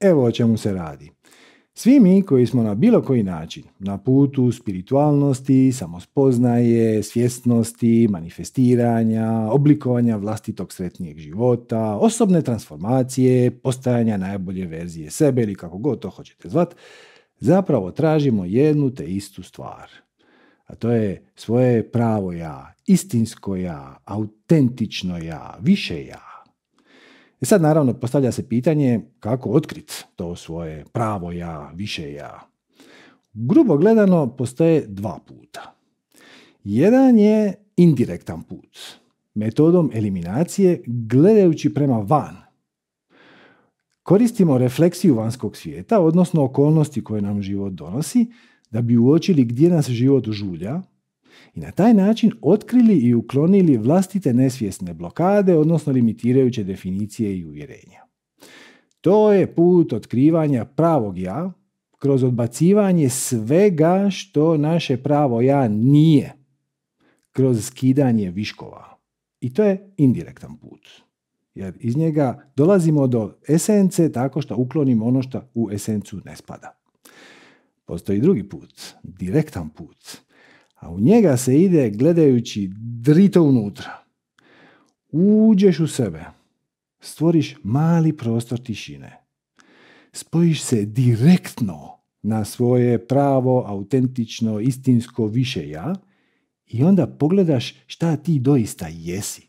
Evo o čemu se radi. Svi mi koji smo na bilo koji način, na putu spiritualnosti, samospoznaje, svjesnosti, manifestiranja, oblikovanja vlastitog sretnijeg života, osobne transformacije, postajanja najbolje verzije sebe ili kako god to hoćete zvat, zapravo tražimo jednu te istu stvar. A to je svoje pravo ja, istinsko ja, autentično ja, više ja. I sad naravno postavlja se pitanje kako otkriti to svoje pravo ja, više ja. Grubo gledano postoje dva puta. Jedan je indirektan put, metodom eliminacije gledajući prema van. Koristimo refleksiju vanjskog svijeta, odnosno okolnosti koje nam život donosi, da bi uočili gdje nas život žulja, i na taj način otkrili i uklonili vlastite nesvjesne blokade, odnosno limitirajuće definicije i uvjerenja. To je put otkrivanja pravog ja kroz odbacivanje svega što naše pravo ja nije, kroz skidanje viškova. I to je indirektan put. Jer iz njega dolazimo do esence tako što uklonimo ono što u esencu ne spada. Postoji drugi put, direktan put, a u njega se ide gledajući drito unutra. Uđeš u sebe, stvoriš mali prostor tišine. Spojiš se direktno na svoje pravo, autentično, istinsko više ja i onda pogledaš šta ti doista jesi.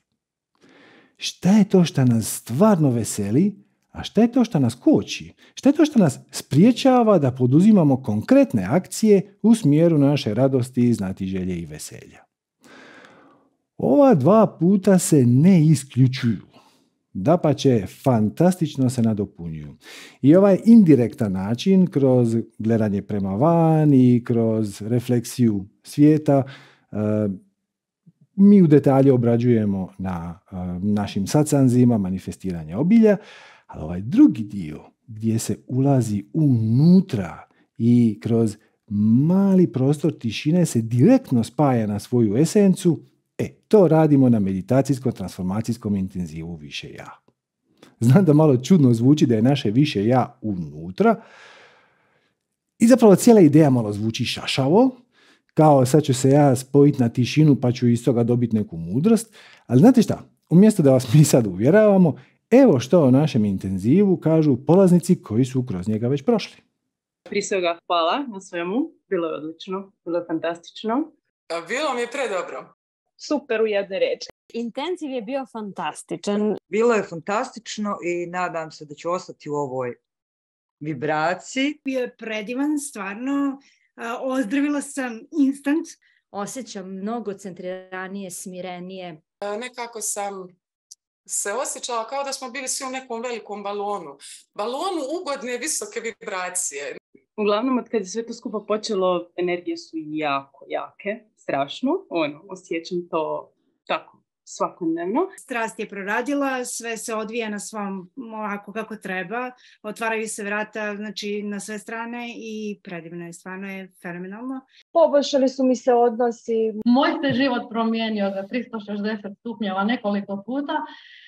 Šta je to šta nas stvarno veseli, a šta je to što nas koči? Šta je to što nas spriječava da poduzimamo konkretne akcije u smjeru naše radosti, znati želje i veselja? Ova dva puta se ne isključuju. Da pa će, fantastično se nadopunjuju. I ovaj indirektan način, kroz gledanje prema van i kroz refleksiju svijeta, eh, mi u detalje obrađujemo na eh, našim sacanzima manifestiranja obilja, ali ovaj drugi dio gdje se ulazi unutra i kroz mali prostor tišine se direktno spaja na svoju esencu, e, to radimo na meditacijskom transformacijskom intenzivu više ja. Znam da malo čudno zvuči da je naše više ja unutra, i zapravo cijela ideja malo zvuči šašavo, kao sad ću se ja spojiti na tišinu pa ću iz toga dobiti neku mudrost, ali znate šta, umjesto da vas mi sad uvjeravamo, Evo što o našem intenzivu kažu polaznici koji su kroz njega već prošli. Prije svega hvala na svemu, bilo je odlično, bilo je fantastično. Bilo mi je predobro. Super u jedne reči. Intenziv je bio fantastičan. Bilo je fantastično i nadam se da ću ostati u ovoj vibraciji. Bio je predivan, stvarno. Ozdravila sam instant. Osjećam mnogo centriranije, smirenije. E, nekako sam se osjećala kao da smo bili svi u nekom velikom balonu. Balonu ugodne visoke vibracije. Uglavnom, od kad je sve to skupa počelo, energije su jako jake, strašno. Ono, osjećam to tako svakodnevno. Strast je proradila, sve se odvija na svom ovako kako treba, otvaraju se vrata znači, na sve strane i predivno je, stvarno je fenomenalno. Poboljšali su mi se odnosi. Moj se život promijenio za 360 stupnjeva nekoliko puta.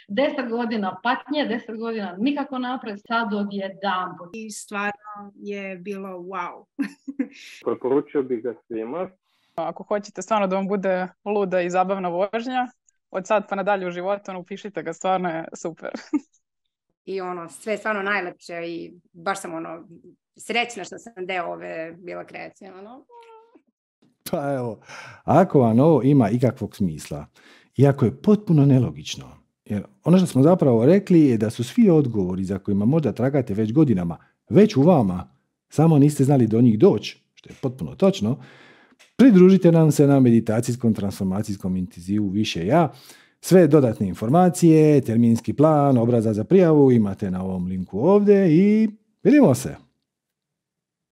Deset godina patnje, deset godina nikako napred, sad jedan. I stvarno je bilo wow. Preporučio bih ga svima, ako hoćete stvarno da vam bude luda i zabavna vožnja, od sad pa nadalje u životu, ono, upišite ga, stvarno je super. I ono, sve stvarno najlepše i baš sam ono, srećna što sam deo ove bila kreacija. ono. Pa evo, ako vam ovo ima ikakvog smisla, iako je potpuno nelogično, jer ono što smo zapravo rekli je da su svi odgovori za kojima možda tragate već godinama, već u vama, samo niste znali do njih doći, što je potpuno točno, Pridružite nam se na meditacijskom transformacijskom intenzivu više ja. Sve dodatne informacije, terminski plan, obraza za prijavu imate na ovom linku ovdje i vidimo se!